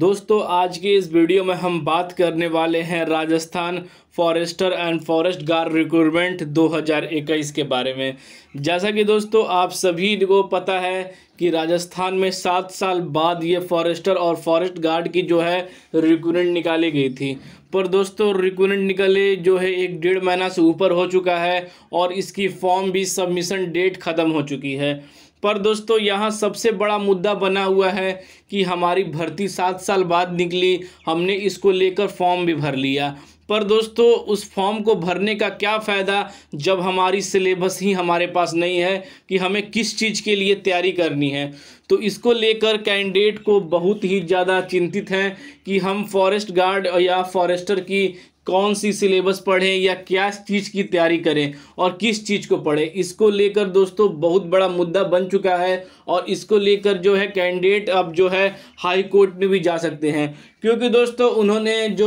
दोस्तों आज की इस वीडियो में हम बात करने वाले हैं Rajasthan forester and forest guard recruitment 2021 के बारे में जैसा कि दोस्तों आप सभी को पता है कि राजस्थान में सात साल बाद ये फॉरेस्टर और फॉरेस्ट गार्ड की जो है रिक्रूटमेंट निकाली गई थी पर दोस्तों रिक्रूटमेंट निकले जो है एक डेढ़ महीना से ऊपर हो चुका है और इसकी फॉर्म भी सबमिशन डेट ख़त्म हो चुकी है पर दोस्तों यहाँ सबसे बड़ा मुद्दा बना हुआ है कि हमारी भर्ती सात साल बाद निकली हमने इसको लेकर फॉर्म भी भर लिया पर दोस्तों उस फॉर्म को भरने का क्या फ़ायदा जब हमारी सिलेबस ही हमारे पास नहीं है कि हमें किस चीज़ के लिए तैयारी करनी है तो इसको लेकर कैंडिडेट को बहुत ही ज़्यादा चिंतित हैं कि हम फॉरेस्ट गार्ड या फॉरेस्टर की कौन सी सिलेबस पढ़ें या क्या चीज़ की तैयारी करें और किस चीज़ को पढ़ें इसको लेकर दोस्तों बहुत बड़ा मुद्दा बन चुका है और इसको लेकर जो है कैंडिडेट अब जो है हाई कोर्ट में भी जा सकते हैं क्योंकि दोस्तों उन्होंने जो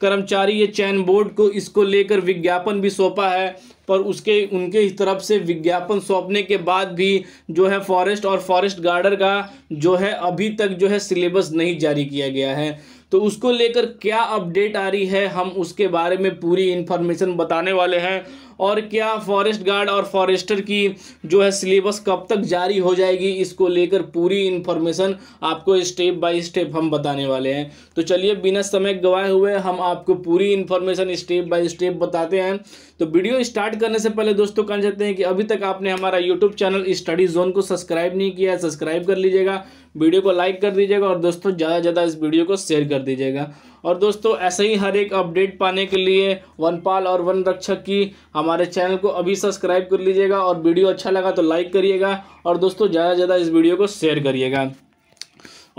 कर्मचारी या चयन बोर्ड को इसको लेकर विज्ञापन भी सौंपा है पर उसके उनके तरफ से विज्ञापन सौंपने के बाद भी जो है फॉरेस्ट और फॉरेस्ट गार्डर का जो है अभी तक जो है सिलेबस नहीं जारी किया गया है तो उसको लेकर क्या अपडेट आ रही है हम उसके बारे में पूरी इन्फॉर्मेशन बताने वाले हैं और क्या फॉरेस्ट गार्ड और फॉरेस्टर की जो है सिलेबस कब तक जारी हो जाएगी इसको लेकर पूरी इन्फॉर्मेशन आपको स्टेप बाय स्टेप हम बताने वाले हैं तो चलिए बिना समय गवाए हुए हम आपको पूरी इन्फॉर्मेशन स्टेप बाय स्टेप बताते हैं तो वीडियो स्टार्ट करने से पहले दोस्तों कह सकते हैं कि अभी तक आपने हमारा यूट्यूब चैनल स्टडी जोन को सब्सक्राइब नहीं किया है सब्सक्राइब कर लीजिएगा वीडियो को लाइक कर दीजिएगा और दोस्तों ज़्यादा से ज़्यादा इस वीडियो को शेयर कर दीजिएगा और दोस्तों ऐसे ही हर एक अपडेट पाने के लिए वनपाल और वन रक्षक की हमारे चैनल को अभी सब्सक्राइब कर लीजिएगा और वीडियो अच्छा लगा तो लाइक करिएगा और दोस्तों ज़्यादा से ज़्यादा इस वीडियो को शेयर करिएगा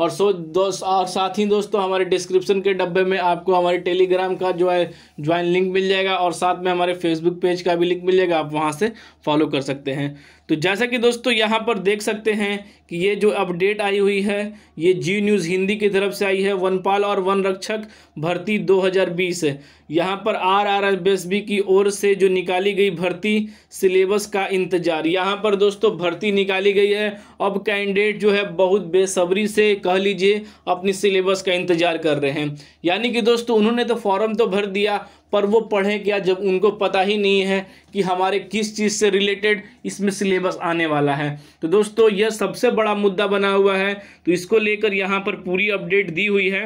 और सो दोस्त और साथ ही दोस्तों हमारे डिस्क्रिप्शन के डब्बे में आपको हमारे टेलीग्राम का जो है ज्वाइन लिंक मिल जाएगा और साथ में हमारे फेसबुक पेज का भी लिंक मिल जाएगा आप वहाँ से फॉलो कर सकते हैं तो जैसा कि दोस्तों यहाँ पर देख सकते हैं कि ये जो अपडेट आई हुई है ये जी न्यूज़ हिंदी की तरफ से आई है वनपाल और वन रक्षक भर्ती 2020 बीस यहाँ पर आर आर एस बी की ओर से जो निकाली गई भर्ती सिलेबस का इंतजार यहाँ पर दोस्तों भर्ती निकाली गई है अब कैंडिडेट जो है बहुत बेसब्री से कह लीजिए अपनी सिलेबस का इंतजार कर रहे हैं यानी कि दोस्तों उन्होंने तो फॉर्म तो भर दिया पर वो पढ़ें क्या जब उनको पता ही नहीं है कि हमारे किस चीज़ से रिलेटेड इसमें सिलेबस आने वाला है तो दोस्तों यह सबसे बड़ा मुद्दा बना हुआ है तो इसको लेकर यहाँ पर पूरी अपडेट दी हुई है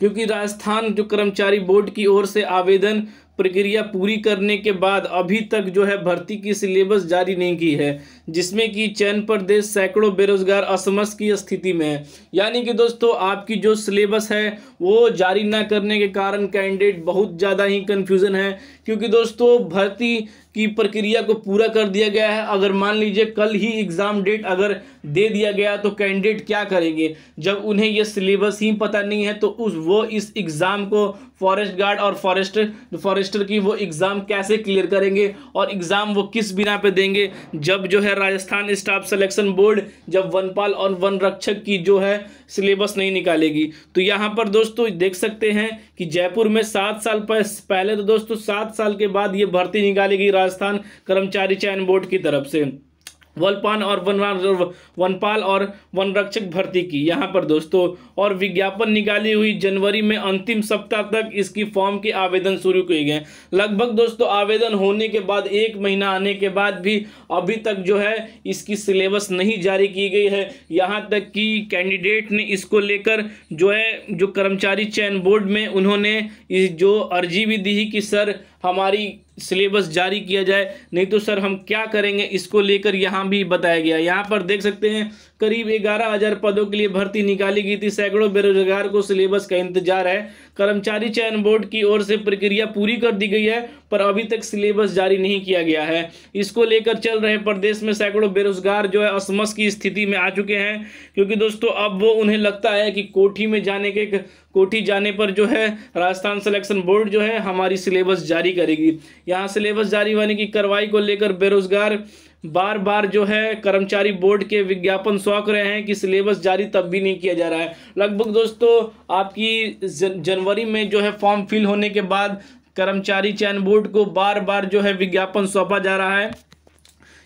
क्योंकि राजस्थान जो कर्मचारी बोर्ड की ओर से आवेदन प्रक्रिया पूरी करने के बाद अभी तक जो है भर्ती की सिलेबस जारी नहीं की है जिसमें कि चयन पर देश सैकड़ों बेरोजगार असमस की स्थिति में है यानी कि दोस्तों आपकी जो सिलेबस है वो जारी ना करने के कारण कैंडिडेट बहुत ज़्यादा ही कन्फ्यूज़न है क्योंकि दोस्तों भर्ती की प्रक्रिया को पूरा कर दिया गया है अगर मान लीजिए कल ही एग्ज़ाम डेट अगर दे दिया गया तो कैंडिडेट क्या करेंगे जब उन्हें यह सिलेबस ही पता नहीं है तो उस वो इस एग्ज़ाम को फॉरेस्ट गार्ड और फॉरेस्टर फॉरेस्टर की वो एग्ज़ाम कैसे क्लियर करेंगे और एग्ज़ाम वो किस बिना पे देंगे जब जो है राजस्थान स्टाफ सिलेक्शन बोर्ड जब वनपाल और वन रक्षक की जो है सिलेबस नहीं निकालेगी तो यहाँ पर दोस्तों देख सकते हैं कि जयपुर में सात साल पहले तो दोस्तों सात साल के बाद ये भर्ती निकालेगी राजस्थान कर्मचारी चयन बोर्ड की तरफ से वलपान और वन वनपाल और वनरक्षक भर्ती की यहाँ पर दोस्तों और विज्ञापन निकाली हुई जनवरी में अंतिम सप्ताह तक इसकी फॉर्म के आवेदन शुरू किए गए लगभग दोस्तों आवेदन होने के बाद एक महीना आने के बाद भी अभी तक जो है इसकी सिलेबस नहीं जारी की गई है यहाँ तक कि कैंडिडेट ने इसको लेकर जो है जो कर्मचारी चयन बोर्ड में उन्होंने जो अर्जी भी दी कि सर हमारी सिलेबस जारी किया जाए नहीं तो सर हम क्या करेंगे इसको लेकर यहाँ भी बताया गया यहाँ पर देख सकते हैं करीब ग्यारह हजार पदों के लिए भर्ती निकाली गई थी सैकड़ों बेरोजगार को सिलेबस का इंतजार है कर्मचारी चयन बोर्ड की ओर से प्रक्रिया पूरी कर दी गई है पर अभी तक सिलेबस जारी नहीं किया गया है इसको लेकर चल रहे प्रदेश में सैकड़ों बेरोजगार जो है असमस की स्थिति में आ चुके हैं क्योंकि दोस्तों अब वो उन्हें लगता है कि कोठी में जाने के कोठी जाने पर जो है राजस्थान सिलेक्शन बोर्ड जो है हमारी सिलेबस जारी करेगी यहाँ सिलेबस जारी होने की कार्रवाई को लेकर बेरोजगार बार बार जो है कर्मचारी बोर्ड के विज्ञापन सौंक रहे हैं कि सिलेबस जारी तब भी नहीं किया जा रहा है लगभग दोस्तों आपकी जनवरी में जो है फॉर्म फिल होने के बाद कर्मचारी चयन बोर्ड को बार बार जो है विज्ञापन सौंपा जा रहा है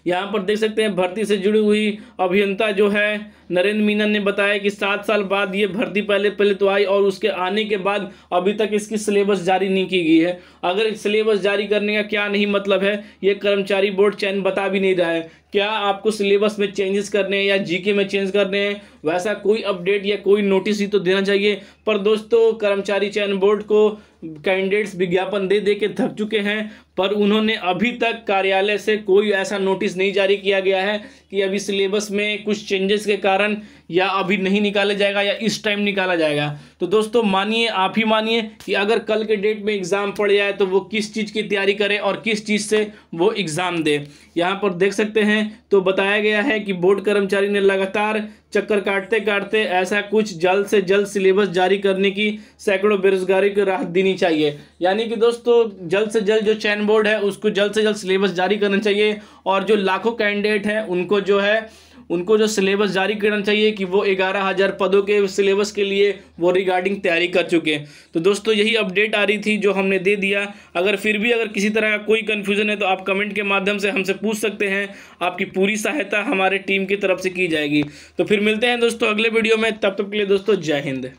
यहाँ पर देख सकते हैं भर्ती से जुड़ी हुई अभियंता जो है नरेंद्र मीना ने बताया कि सात साल बाद ये भर्ती पहले पहले तो आई और उसके आने के बाद अभी तक इसकी सिलेबस जारी नहीं की गई है अगर सिलेबस जारी करने का क्या नहीं मतलब है ये कर्मचारी बोर्ड चयन बता भी नहीं रहा है क्या आपको सिलेबस में चेंजेस करने हैं या जीके में चेंज करने हैं वैसा कोई अपडेट या कोई नोटिस ही तो देना चाहिए पर दोस्तों कर्मचारी चयन बोर्ड को कैंडिडेट्स विज्ञापन दे दे के थक चुके हैं पर उन्होंने अभी तक कार्यालय से कोई ऐसा नोटिस नहीं जारी किया गया है कि अभी सिलेबस में कुछ चेंजेस के कारण या अभी नहीं निकाला जाएगा या इस टाइम निकाला जाएगा तो दोस्तों मानिए आप ही मानिए कि अगर कल के डेट में एग्ज़ाम पड़ जाए तो वो किस चीज़ की तैयारी करें और किस चीज़ से वो एग्ज़ाम दे यहाँ पर देख सकते हैं तो बताया गया है कि बोर्ड कर्मचारी ने लगातार चक्कर काटते काटते ऐसा कुछ जल्द से जल्द सिलेबस जारी करने की सैकड़ों बेरोजगारी को राहत देनी चाहिए यानी कि दोस्तों जल्द से जल्द जो चैन बोर्ड है उसको जल्द से जल्द सिलेबस जारी करना चाहिए और जो लाखों कैंडिडेट हैं उनको जो है उनको जो सिलेबस जारी करना चाहिए कि वो ग्यारह हज़ार पदों के सिलेबस के लिए वो रिगार्डिंग तैयारी कर चुके हैं तो दोस्तों यही अपडेट आ रही थी जो हमने दे दिया अगर फिर भी अगर किसी तरह का कोई कन्फ्यूज़न है तो आप कमेंट के माध्यम से हमसे पूछ सकते हैं आपकी पूरी सहायता हमारे टीम की तरफ से की जाएगी तो फिर मिलते हैं दोस्तों अगले वीडियो में तब तक के लिए दोस्तों जय हिंद